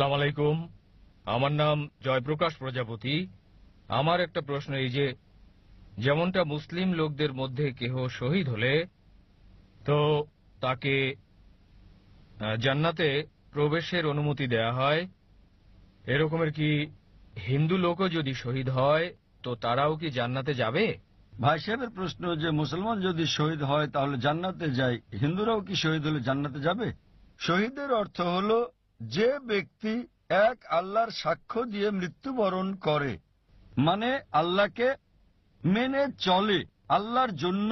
আসসালাম আলাইকুম আমার নাম জয়প্রকাশ প্রজাপতি আমার একটা প্রশ্ন এই যে যেমনটা মুসলিম লোকদের মধ্যে কেহ শহীদ হলে তো তাকে জান্নাতে প্রবেশের অনুমতি দেয়া হয় এরকমের কি হিন্দু লোকও যদি শহীদ হয় তো তারাও কি জান্নাতে যাবে ভাই সাহেবের প্রশ্ন যে মুসলমান যদি শহীদ হয় তাহলে জান্নাতে যায় হিন্দুরাও কি শহীদ হলে জান্নাতে যাবে শহীদের অর্থ হলো যে ব্যক্তি এক আল্লাহর সাক্ষ্য দিয়ে মৃত্যুবরণ করে মানে আল্লাহকে মেনে চলে আল্লাহর জন্য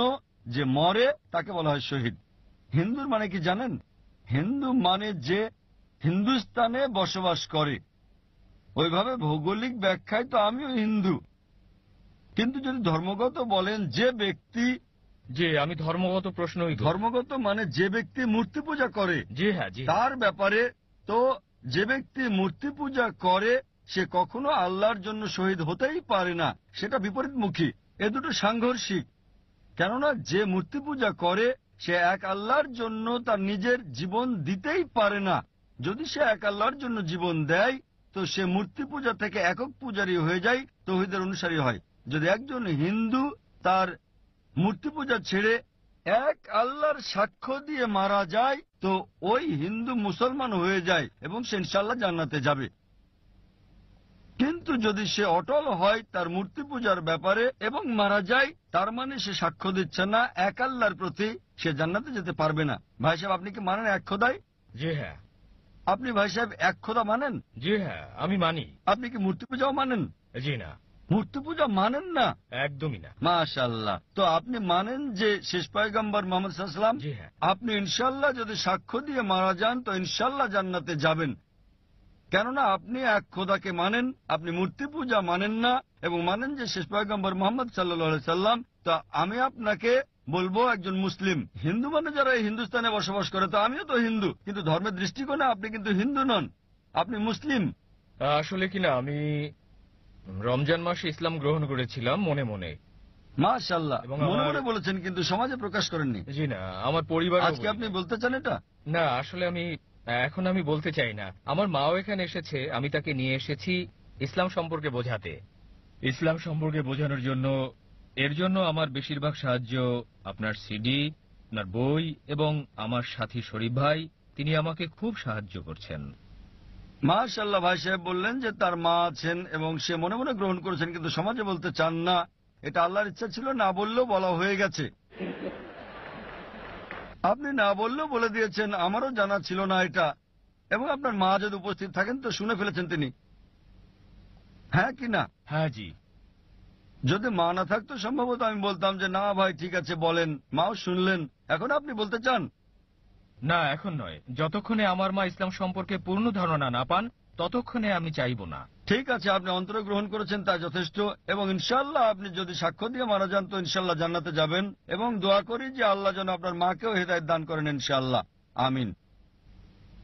যে মরে তাকে বলা হয় শহীদ হিন্দুর মানে কি জানেন হিন্দু মানে যে হিন্দুস্তানে বসবাস করে ওইভাবে ভৌগোলিক ব্যাখ্যায় তো আমিও হিন্দু কিন্তু যদি ধর্মগত বলেন যে ব্যক্তি যে আমি ধর্মগত প্রশ্ন ধর্মগত মানে যে ব্যক্তি মূর্তি পূজা করে জি হ্যাঁ, হ্যাঁ। তার ব্যাপারে তো যে ব্যক্তি মূর্তি পূজা করে সে কখনো আল্লাহর জন্য শহীদ হতেই পারে না সেটা বিপরীতমুখী এ দুটো সাংঘর্ষিক কেননা যে মূর্তি পূজা করে সে এক আল্লাহর জন্য তার নিজের জীবন দিতেই পারে না যদি সে এক আল্লাহর জন্য জীবন দেয় তো সে মূর্তি পূজা থেকে একক পূজারী হয়ে যায় তহিদের অনুসারী হয় যদি একজন হিন্দু তার মূর্তি পূজা ছেড়ে এক আল্লাহর সাক্ষ্য দিয়ে মারা যায় তো ওই হিন্দু মুসলমান হয়ে যায় এবং সে ইনশাল্লাহ জান্নাতে যাবে কিন্তু যদি সে অটল হয় তার মূর্তি পূজার ব্যাপারে এবং মারা যায় তার মানে সে সাক্ষ্য দিচ্ছে না এক আল্লাহর প্রতি সে জান্নাতে যেতে পারবে না ভাই সাহেব আপনি কি মানেন এক খোদাই জি হ্যাঁ আপনি ভাই সাহেব এক খোদা মানেন জি হ্যাঁ আমি মানি আপনি কি মূর্তি পূজাও মানেন জি না মূর্তি পূজা মানেন না একদমই না মাশাল্লাহ তো আপনি মানেন যে শেষ পায়গম্বর মোহাম্মদ সাল্লাম হ্যাঁ। আপনি ইনশাল্লাহ যদি সাক্ষ্য দিয়ে মারা যান তো ইনশাল্লাহ জান্নাতে যাবেন কেননা আপনি এক খোদাকে মানেন আপনি মূর্তি পূজা মানেন না এবং মানেন যে শেষ পায়গম্বর মোহাম্মদ সাল্লা সাল্লাম তা আমি আপনাকে বলবো একজন মুসলিম হিন্দু মানে যারা এই হিন্দুস্তানে বসবাস করে তো আমিও তো হিন্দু কিন্তু ধর্মের দৃষ্টিকোণে আপনি কিন্তু হিন্দু নন আপনি মুসলিম আসলে কিনা আমি রমজান মাসে ইসলাম গ্রহণ করেছিলাম মনে মনে মাশাল্লাহ মনে মনে বলেছেন কিন্তু সমাজে প্রকাশ করেননি জি না আমার পরিবার আজকে আপনি বলতে চান এটা না আসলে আমি এখন আমি বলতে চাই না আমার মাও এখানে এসেছে আমি তাকে নিয়ে এসেছি ইসলাম সম্পর্কে বোঝাতে ইসলাম সম্পর্কে বোঝানোর জন্য এর জন্য আমার বেশিরভাগ সাহায্য আপনার সিডি আপনার বই এবং আমার সাথী শরীফ ভাই তিনি আমাকে খুব সাহায্য করছেন মাশাল্লাহ ভাই সাহেব বললেন যে তার মা আছেন এবং সে মনে মনে গ্রহণ করেছেন কিন্তু সমাজে বলতে চান না এটা আল্লাহর ইচ্ছা ছিল না বললেও বলা হয়ে গেছে আপনি না বললেও বলে দিয়েছেন আমারও জানা ছিল না এটা এবং আপনার মা যদি উপস্থিত থাকেন তো শুনে ফেলেছেন তিনি হ্যাঁ কি না হ্যাঁ জি যদি মা না থাকতো সম্ভবত আমি বলতাম যে না ভাই ঠিক আছে বলেন মাও শুনলেন এখন আপনি বলতে চান না এখন নয় যতক্ষণে আমার মা ইসলাম সম্পর্কে পূর্ণ ধারণা না পান ততক্ষণে আমি চাইব না ঠিক আছে আপনি অন্তর্গ্রহণ করেছেন তা যথেষ্ট এবং ইনশাল্লাহ আপনি যদি সাক্ষ্য দিয়ে মারা যান তো ইনশাল্লাহ জান্নাতে যাবেন এবং দোয়া করি যে আল্লাহ যেন আপনার মাকেও হৃদায়ত দান করেন ইনশাল্লাহ আমিন